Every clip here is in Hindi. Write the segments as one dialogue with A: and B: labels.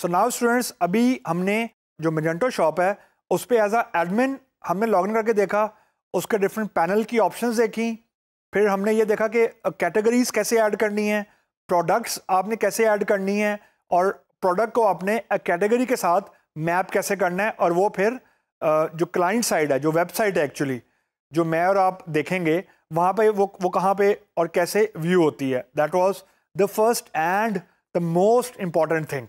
A: सो नाउ स्टूडेंट्स अभी हमने जो मजेंटो शॉप है उस पर एज एडमिन हमने लॉगिन करके देखा उसके डिफरेंट पैनल की ऑप्शंस देखी फिर हमने ये देखा कि कैटेगरीज कैसे ऐड करनी है प्रोडक्ट्स आपने कैसे ऐड करनी है और प्रोडक्ट को आपने कैटेगरी के साथ मैप कैसे करना है और वो फिर जो क्लाइंट साइड है जो वेबसाइट है एक्चुअली जो मैं और आप देखेंगे वहाँ पे वो वो कहाँ पे और कैसे व्यू होती है that was the first and the most important thing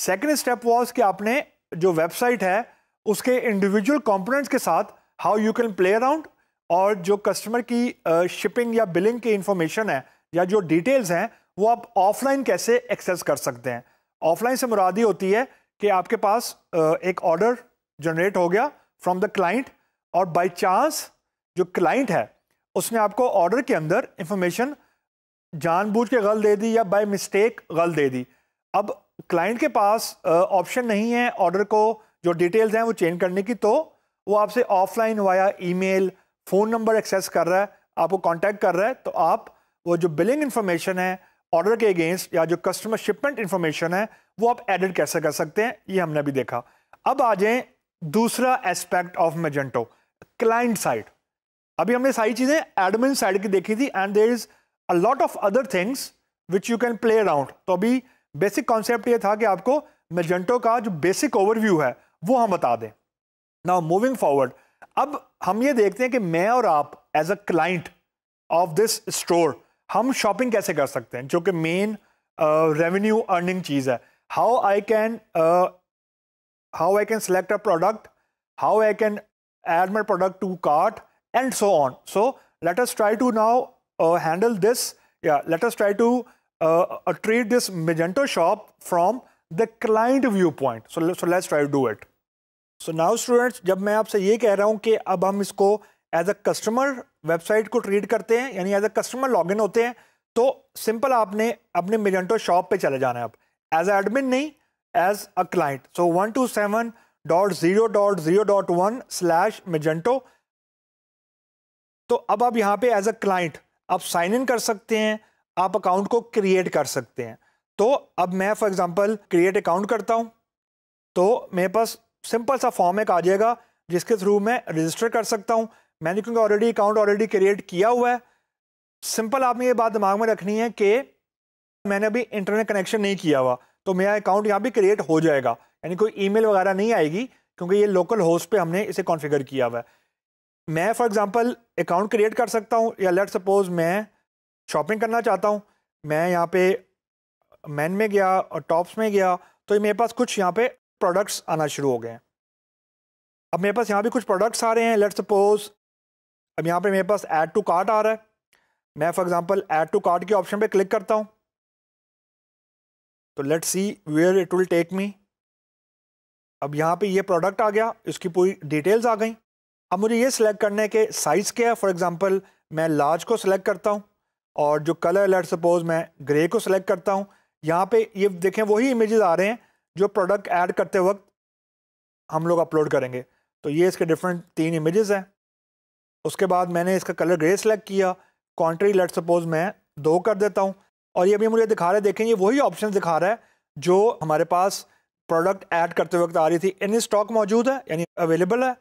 A: second step was कि आपने जो वेबसाइट है उसके इंडिविजुअल कॉम्पोनेंट्स के साथ how you can play around और जो कस्टमर की शिपिंग या बिलिंग की इंफॉर्मेशन है या जो डिटेल्स हैं वो आप ऑफलाइन कैसे एक्सेस कर सकते हैं ऑफलाइन से मुरादी होती है कि आपके पास एक ऑर्डर जनरेट हो गया फ्रॉम द क्लाइंट और बाय चांस जो क्लाइंट है उसने आपको ऑर्डर के अंदर इंफॉर्मेशन जानबूझ के गल दे दी या बाय मिस्टेक गल दे दी अब क्लाइंट के पास ऑप्शन नहीं है ऑर्डर को जो डिटेल्स हैं वो चेंज करने की तो वो आपसे offline via email phone number access कर रहा है आपको कांटेक्ट कर रहा है तो आप वो जो बिलिंग इन्फॉर्मेशन है ऑर्डर के अगेंस्ट या जो कस्टमर शिपमेंट इन्फॉर्मेशन है वो आप एडिट कैसे कर सकते हैं ये हमने अभी देखा अब आ जाए दूसरा aspect of Magento client side अभी हमने सारी चीज़ें एडमिन साइड की देखी थी and there is a lot of other things which you can play around तो अभी बेसिक कॉन्सेप्ट ये था कि आपको मेजेंटो का जो बेसिक ओवरव्यू है वो हम बता दें नाउ मूविंग फॉरवर्ड अब हम ये देखते हैं कि मैं और आप as a client of this store हम शॉपिंग कैसे कर सकते हैं जो कि मेन रेवेन्यू अर्निंग चीज़ है how I can how I can select a product how I can add my product to cart and so on so let us try to now handle this या let us try to uh, uh treat this Magento shop from the client viewpoint. So, so let's try to do it. So now students, जब मैं आपसे ये कह रहा हूँ कि अब हम इसको एज अ कस्टमर वेबसाइट को ट्रीट करते हैं यानी एज अ कस्टमर लॉगिन होते हैं तो सिंपल आपने अपने मिजेंटो शॉप पे चले जाना है आप एज एडमिन नहीं as a client so one two seven dot zero dot zero dot one slash Magento तो अब आप यहाँ पे एज अ क्लाइंट आप साइन इन कर सकते हैं आप अकाउंट को क्रिएट कर सकते हैं तो अब मैं फॉर एग्जांपल क्रिएट अकाउंट करता हूँ तो मेरे पास सिंपल सा फॉर्म एक आ जाएगा जिसके थ्रू मैं रजिस्टर कर सकता हूँ मैंने क्योंकि ऑलरेडी अकाउंट ऑलरेडी क्रिएट किया हुआ है सिंपल आपने ये बात दिमाग में रखनी है कि मैंने अभी इंटरनेट कनेक्शन नहीं किया हुआ तो मेरा अकाउंट यहाँ भी क्रिएट हो जाएगा यानी कोई ई वगैरह नहीं आएगी क्योंकि ये लोकल होस्ट पर हमने इसे कॉन्फ़िगर किया हुआ है मैं फॉर एग्ज़ाम्पल अकाउंट क्रिएट कर सकता हूँ या लेट सपोज मैं शॉपिंग करना चाहता हूँ मैं यहाँ पे मैन में गया और टॉप्स में गया तो मेरे पास कुछ यहाँ पे प्रोडक्ट्स आना शुरू हो गए हैं अब मेरे पास यहाँ भी कुछ प्रोडक्ट्स आ रहे हैं लेट्स सपोज अब यहाँ पे मेरे पास ऐड टू कार्ट आ रहा है मैं for example add to cart के ऑप्शन पे क्लिक करता हूँ तो let's see where it will take me अब यहाँ पर ये प्रोडक्ट आ गया इसकी पूरी डिटेल्स आ गई अब मुझे ये सिलेक्ट करने के साइज़ क्या है फॉर एग्ज़ाम्पल मैं लार्ज को सिलेक्ट करता हूँ और जो कलर लेट सपोज मैं ग्रे को सिलेक्ट करता हूँ यहाँ पे ये देखें वही इमेजेस आ रहे हैं जो प्रोडक्ट ऐड करते वक्त हम लोग अपलोड करेंगे तो ये इसके डिफरेंट तीन इमेजेस हैं उसके बाद मैंने इसका कलर ग्रे सेलेक्ट किया कॉन्ट्री लेट सपोज मैं दो कर देता हूँ और ये अभी मुझे दिखा रहे हैं देखें ये वही ऑप्शन दिखा रहा है जो हमारे पास प्रोडक्ट ऐड करते वक्त आ रही थी इन स्टॉक मौजूद है यानी अवेलेबल है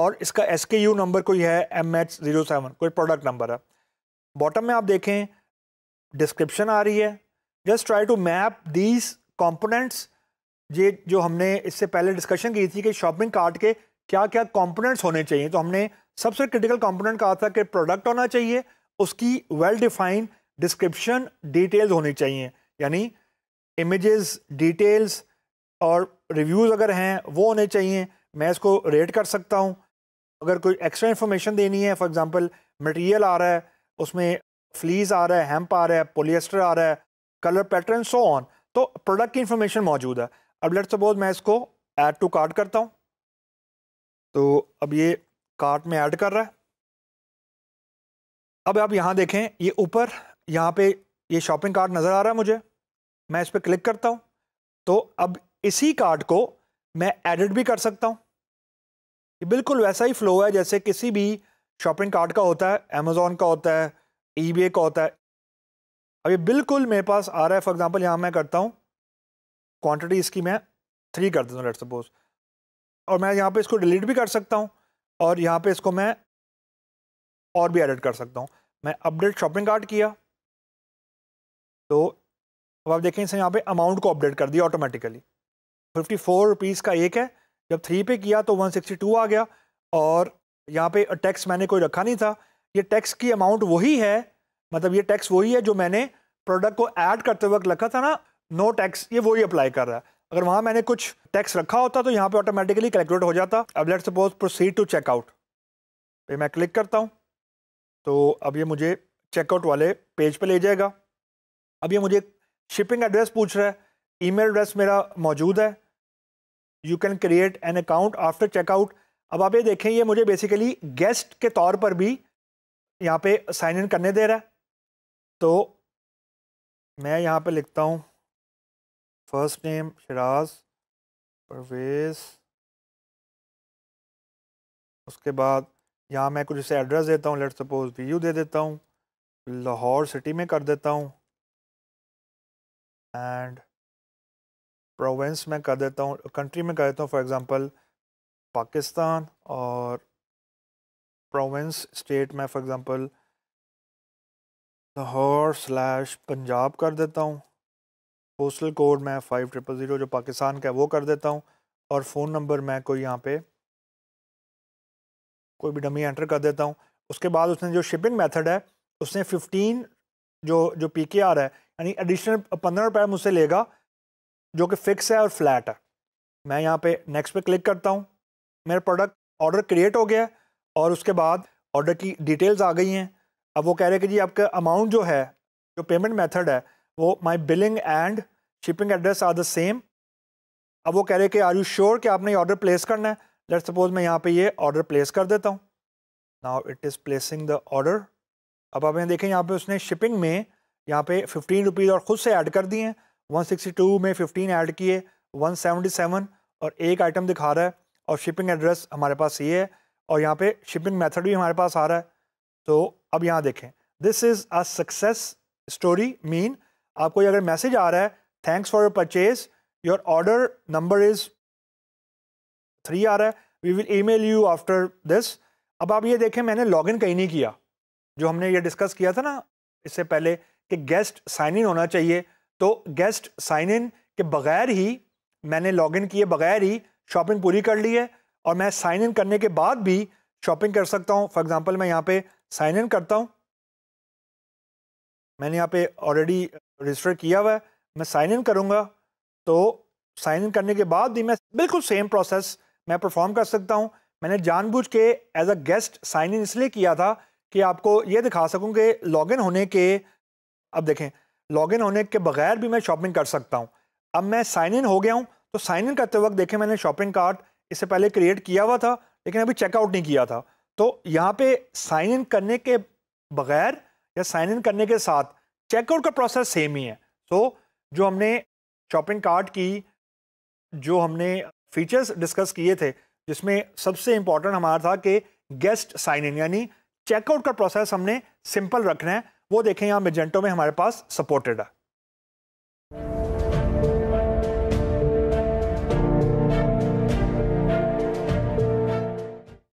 A: और इसका एस नंबर कोई है एम एच ज़ीरो सेवन कोई प्रोडक्ट नंबर है बॉटम में आप देखें डिस्क्रिप्शन आ रही है just try to map these components ये जो हमने इससे पहले डिस्कशन की थी कि शॉपिंग कार्ट के क्या क्या कॉम्पोनेंट्स होने चाहिए तो हमने सबसे क्रिटिकल कॉम्पोनेंट कहा था कि प्रोडक्ट होना चाहिए उसकी वेल डिफाइंड डिस्क्रिप्शन डिटेल्स होनी चाहिए यानी इमेजेस डिटेल्स और रिव्यूज़ अगर हैं वो होने चाहिए मैं इसको रेट कर सकता हूँ अगर कोई एक्स्ट्रा इन्फॉर्मेशन देनी है फॉर एग्ज़ाम्पल मटेरियल आ रहा है उसमें फ्लीज आ रहा है हेम्प आ रहा है पोलियस्टर आ रहा है कलर पैटर्न सो ऑन तो प्रोडक्ट की इन्फॉर्मेशन मौजूद है अब लेट सपोज मैं इसको ऐड टू कार्ट करता हूँ तो अब ये कार्ट में ऐड कर रहा है अब आप यहाँ देखें ये ऊपर यहाँ पे ये शॉपिंग कार्ट नज़र आ रहा है मुझे मैं इस पर क्लिक करता हूँ तो अब इसी कार्ड को मैं एडिट भी कर सकता हूँ बिल्कुल वैसा ही फ्लो है जैसे किसी भी शॉपिंग कार्ट का होता है अमेजोन का होता है ई का होता है अब ये बिल्कुल मेरे पास आ रहा है फॉर एग्जाम्पल यहाँ मैं करता हूँ क्वान्टिटी इसकी मैं थ्री कर देता हूँ लेट सपोज और मैं यहाँ पे इसको डिलीट भी कर सकता हूँ और यहाँ पे इसको मैं और भी एडिट कर सकता हूँ मैं अपडेट शॉपिंग कार्ट किया तो अब आप देखें इसे यहाँ पे अमाउंट को अपडेट कर दिया ऑटोमेटिकली फिफ्टी फोर रुपीज़ का एक है जब थ्री पे किया तो वन सिक्सटी टू आ गया और यहाँ पे टैक्स मैंने कोई रखा नहीं था ये टैक्स की अमाउंट वही है मतलब ये टैक्स वही है जो मैंने प्रोडक्ट को ऐड करते वक्त रखा था ना नो टैक्स ये वही अप्लाई कर रहा है अगर वहाँ मैंने कुछ टैक्स रखा होता तो यहाँ पे ऑटोमेटिकली कैलकुलेट हो जाता अब let suppose proceed to checkout पे मैं क्लिक करता हूँ तो अब ये मुझे चेकआउट वाले पेज पर ले जाएगा अब ये मुझे शिपिंग एड्रेस पूछ रहा है ईमेल एड्रेस मेरा मौजूद है you can create an account after checkout अब आप ये देखें ये मुझे बेसिकली गेस्ट के तौर पर भी यहाँ पे साइन इन करने दे रहा है तो मैं यहाँ पे लिखता हूँ फर्स्ट नेम शराज परवेज उसके बाद यहाँ मैं कुछ इसे एड्रेस देता हूँ लेट सपोज वी यू दे देता हूँ लाहौर सिटी में कर देता हूँ एंड प्रोविंस में कर देता हूँ कंट्री में कर देता हूँ फॉर एग्ज़ाम्पल पाकिस्तान और प्रोविंस स्टेट में for example Lahore slash Punjab कर देता हूँ पोस्टल कोड मैं फ़ाइव ट्रिपल ज़ीरो जो पाकिस्तान का है वो कर देता हूँ और फ़ोन नंबर मैं कोई यहाँ पे कोई भी डमी एंटर कर देता हूँ उसके बाद उसने जो शिपिंग मेथड है उसने फिफ्टीन जो जो पी के आर है यानी एडिशनल पंद्रह रुपये मुझसे लेगा जो कि फ़िक्स है और फ्लैट है मैं यहाँ पे नेक्स्ट पे क्लिक करता हूँ मेरा प्रोडक्ट ऑर्डर क्रिएट हो गया और उसके बाद ऑर्डर की डिटेल्स आ गई हैं अब वो कह रहे हैं कि जी आपका अमाउंट जो है जो पेमेंट मेथड है वो my billing and shipping address are the same अब वो कह रहे हैं कि आर यू श्योर कि आपने ये ऑर्डर प्लेस करना है लेट सपोज मैं यहाँ पे ये ऑर्डर प्लेस कर देता हूँ now it is placing the order अब आप देखें यहाँ पे उसने शिपिंग में यहाँ पे फिफ्टीन रुपीज़ और ख़ुद से ऐड कर दिए हैं वन में फिफ्टीन ऐड किए वन और एक आइटम दिखा रहा है और शिपिंग एड्रेस हमारे पास ये है और यहाँ पे शिपिंग मेथड भी हमारे पास आ रहा है तो अब यहाँ देखें this is a success story mean आपको अगर मैसेज आ रहा है thanks for your purchase your order number is three आ रहा है we will email you after this अब आप ये देखें मैंने लॉगिन कहीं नहीं किया जो हमने ये डिस्कस किया था ना इससे पहले कि गेस्ट साइन इन होना चाहिए तो गेस्ट साइन इन के बगैर ही मैंने लॉगिन किए बगैर ही शॉपिंग पूरी कर ली है और मैं साइन इन करने के बाद भी शॉपिंग कर सकता हूँ फॉर एग्ज़ाम्पल मैं यहाँ पे साइन इन करता हूँ मैंने यहाँ पे ऑलरेडी रजिस्टर किया हुआ है मैं साइन इन करूँगा तो साइन इन करने के बाद भी मैं बिल्कुल सेम प्रोसेस मैं परफॉर्म कर सकता हूँ मैंने जानबूझ के as a guest sign in इसलिए किया था कि आपको ये दिखा सकूँ कि लॉगिन होने के अब देखें लॉगिन होने के बगैर भी मैं शॉपिंग कर सकता हूँ अब मैं साइन इन हो गया हूँ तो साइन इन करते वक्त देखें मैंने शॉपिंग कार्ट इससे पहले क्रिएट किया हुआ था लेकिन अभी चेकआउट नहीं किया था तो यहाँ पे साइन इन करने के बगैर या साइन इन करने के साथ चेकआउट का प्रोसेस सेम ही है सो तो जो हमने शॉपिंग कार्ट की जो हमने फीचर्स डिस्कस किए थे जिसमें सबसे इम्पॉर्टेंट हमारा था कि गेस्ट साइन इन यानी चेकआउट का प्रोसेस हमने सिंपल रखना है वो देखें यहाँ मेजेंटो में हमारे पास सपोर्टेड है